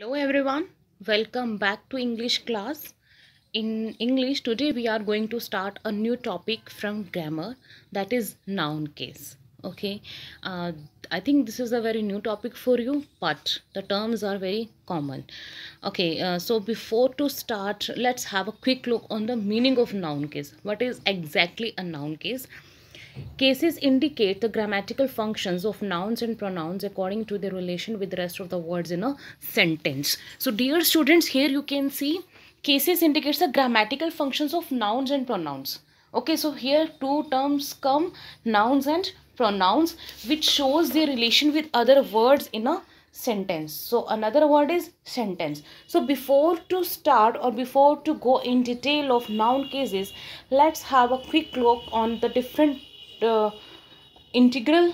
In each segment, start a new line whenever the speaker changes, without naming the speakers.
Hello everyone, welcome back to English class. In English today we are going to start a new topic from grammar that is noun case. Okay, uh, I think this is a very new topic for you but the terms are very common. Okay, uh, so before to start let's have a quick look on the meaning of noun case. What is exactly a noun case? Cases indicate the grammatical functions of nouns and pronouns according to their relation with the rest of the words in a sentence. So dear students, here you can see cases indicates the grammatical functions of nouns and pronouns. Okay, so here two terms come, nouns and pronouns, which shows their relation with other words in a sentence so another word is sentence so before to start or before to go in detail of noun cases let's have a quick look on the different uh, integral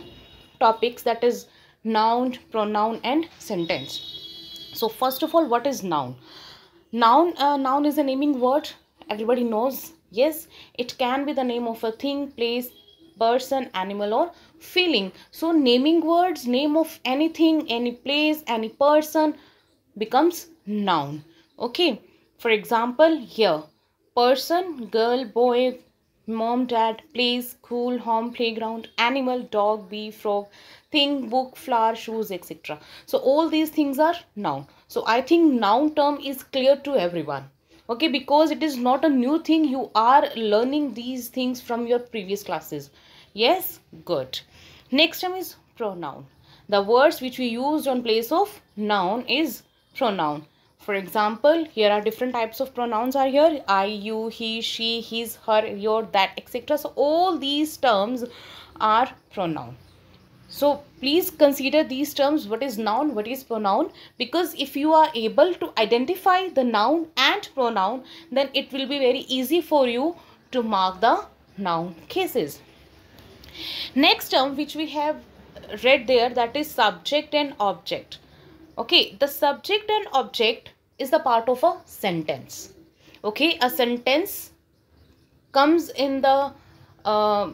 topics that is noun, pronoun and sentence. So first of all, what is noun? Noun, uh, noun is a naming word. Everybody knows. Yes, it can be the name of a thing, place, person, animal or feeling. So naming words, name of anything, any place, any person becomes noun. Okay. For example, here, person, girl, boy, mom, dad, place, school, home, playground, animal, dog, bee, frog, thing, book, flower, shoes, etc. So all these things are noun. So I think noun term is clear to everyone. Okay, because it is not a new thing. You are learning these things from your previous classes. Yes, good. Next term is pronoun. The words which we used on place of noun is pronoun. For example, here are different types of pronouns are here. I, you, he, she, his, her, your, that, etc. So all these terms are pronoun. So please consider these terms what is noun, what is pronoun because if you are able to identify the noun and pronoun then it will be very easy for you to mark the noun cases. Next term which we have read there that is subject and object. Okay, the subject and object is the part of a sentence. Okay, a sentence comes in the uh,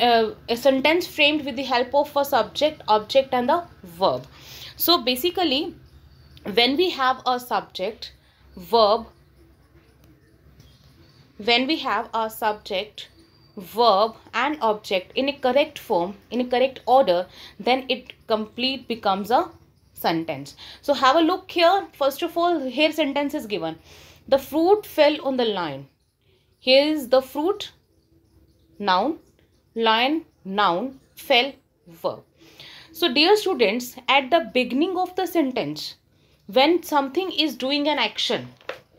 uh, a sentence framed with the help of a subject, object and the verb. So basically, when we have a subject, verb, when we have a subject, verb and object in a correct form, in a correct order, then it complete becomes a sentence. So have a look here. First of all, here sentence is given. The fruit fell on the lion. Here is the fruit, noun, lion, noun, fell, verb. So dear students, at the beginning of the sentence, when something is doing an action,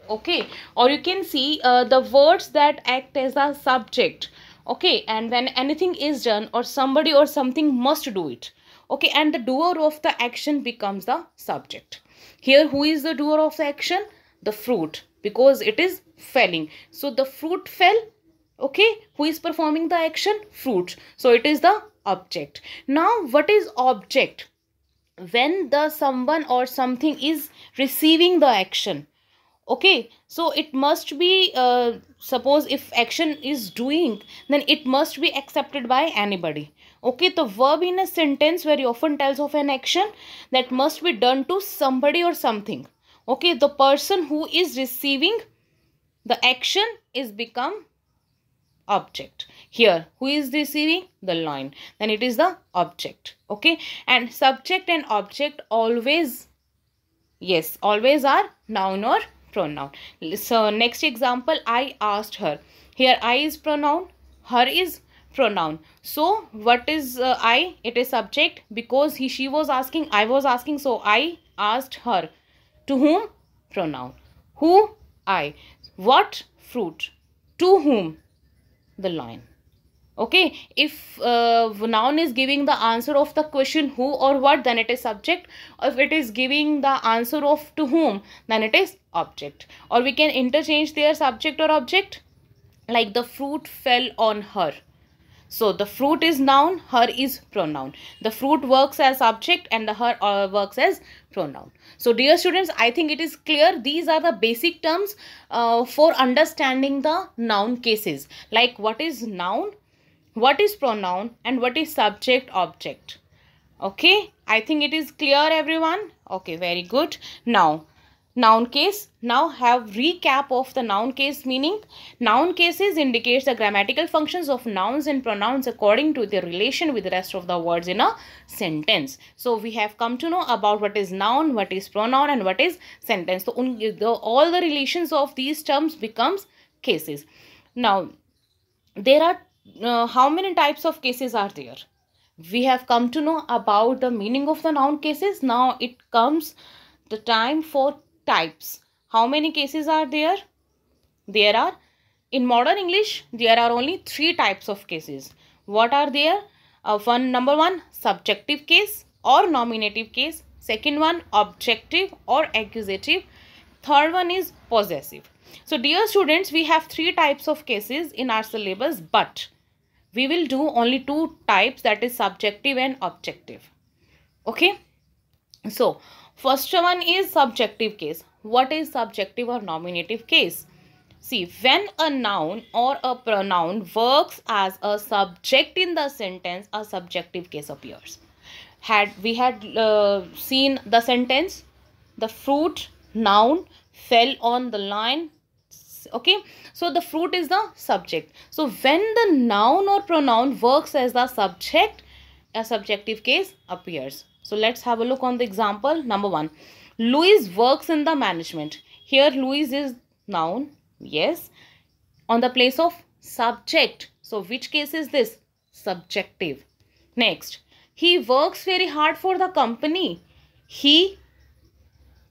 okay, or you can see uh, the words that act as a subject, okay, and when anything is done or somebody or something must do it okay and the doer of the action becomes the subject here who is the doer of the action the fruit because it is felling so the fruit fell okay who is performing the action fruit so it is the object now what is object when the someone or something is receiving the action okay so it must be uh, suppose if action is doing then it must be accepted by anybody okay the verb in a sentence very often tells of an action that must be done to somebody or something okay the person who is receiving the action is become object here who is receiving the line then it is the object okay and subject and object always yes always are noun or pronoun so next example i asked her here i is pronoun her is pronoun so what is uh, i it is subject because he she was asking i was asking so i asked her to whom pronoun who i what fruit to whom the lion okay if uh, noun is giving the answer of the question who or what then it is subject if it is giving the answer of to whom then it is object or we can interchange their subject or object like the fruit fell on her so the fruit is noun, her is pronoun. The fruit works as object, and the her uh, works as pronoun. So dear students, I think it is clear these are the basic terms uh, for understanding the noun cases. Like what is noun, what is pronoun and what is subject object. Okay, I think it is clear everyone. Okay, very good. Now noun case now have recap of the noun case meaning noun cases indicates the grammatical functions of nouns and pronouns according to their relation with the rest of the words in a sentence so we have come to know about what is noun what is pronoun and what is sentence so the, all the relations of these terms becomes cases now there are uh, how many types of cases are there we have come to know about the meaning of the noun cases now it comes the time for types. How many cases are there? There are, in modern English, there are only three types of cases. What are there? Uh, one, number one, subjective case or nominative case. Second one, objective or accusative. Third one is possessive. So, dear students, we have three types of cases in our syllabus, but we will do only two types that is subjective and objective. Okay. So, First one is subjective case. What is subjective or nominative case? See, when a noun or a pronoun works as a subject in the sentence, a subjective case appears. Had we had uh, seen the sentence, the fruit noun fell on the line. Okay, so the fruit is the subject. So when the noun or pronoun works as the subject, a subjective case appears. So let's have a look on the example. Number one, Louis works in the management. Here Louis is noun. Yes. On the place of subject. So which case is this? Subjective. Next, he works very hard for the company. He,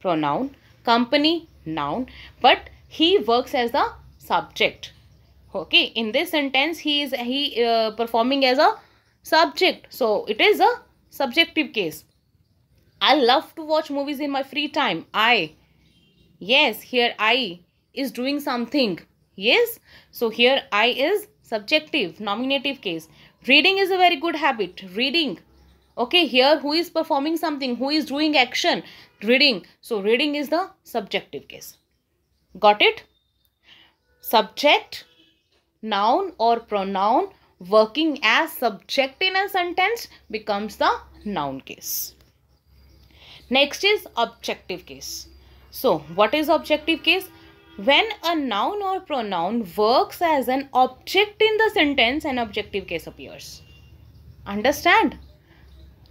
pronoun, company, noun. But he works as the subject. Okay. In this sentence, he is he uh, performing as a subject. So it is a subjective case. I love to watch movies in my free time. I. Yes, here I is doing something. Yes. So here I is subjective, nominative case. Reading is a very good habit. Reading. Okay, here who is performing something? Who is doing action? Reading. So reading is the subjective case. Got it? Subject, noun or pronoun working as subject in a sentence becomes the noun case. Next is objective case. So, what is objective case? When a noun or pronoun works as an object in the sentence, an objective case appears. Understand?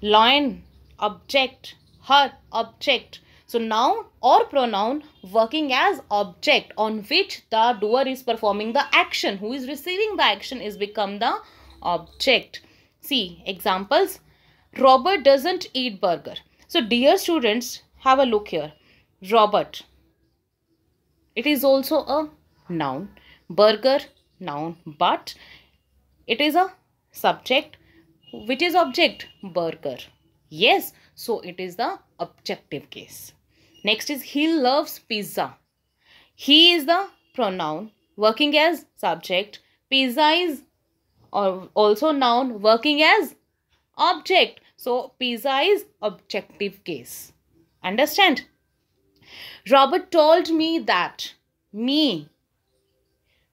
Lion, object, her, object. So noun or pronoun working as object on which the doer is performing the action. Who is receiving the action is become the object. See examples. Robert doesn't eat burger. So dear students have a look here. Robert. It is also a noun. Burger noun but it is a subject which is object burger yes so it is the objective case Next is he loves pizza. He is the pronoun working as subject. Pizza is also noun working as object. So pizza is objective case. Understand? Robert told me that. Me.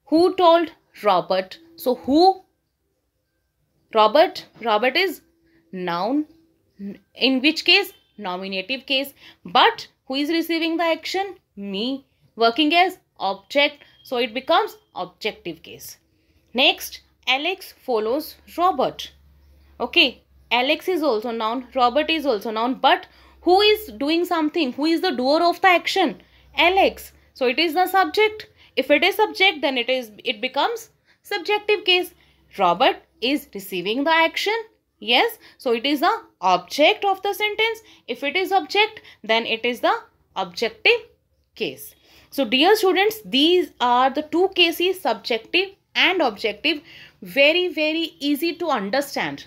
Who told Robert? So who? Robert. Robert is noun. In which case? Nominative case. But who is receiving the action? Me. Working as object. So it becomes objective case. Next, Alex follows Robert. Okay. Alex is also noun. Robert is also noun. But who is doing something? Who is the doer of the action? Alex. So it is the subject. If it is subject, then it is it becomes subjective case. Robert is receiving the action Yes, so it is the object of the sentence. If it is object, then it is the objective case. So dear students, these are the two cases, subjective and objective. Very, very easy to understand.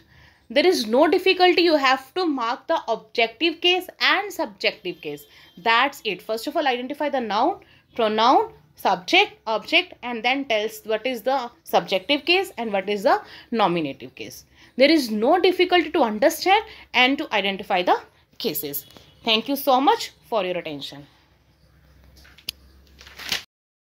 There is no difficulty. You have to mark the objective case and subjective case. That's it. First of all, identify the noun, pronoun, subject, object and then tells what is the subjective case and what is the nominative case there is no difficulty to understand and to identify the cases. Thank you so much for your attention.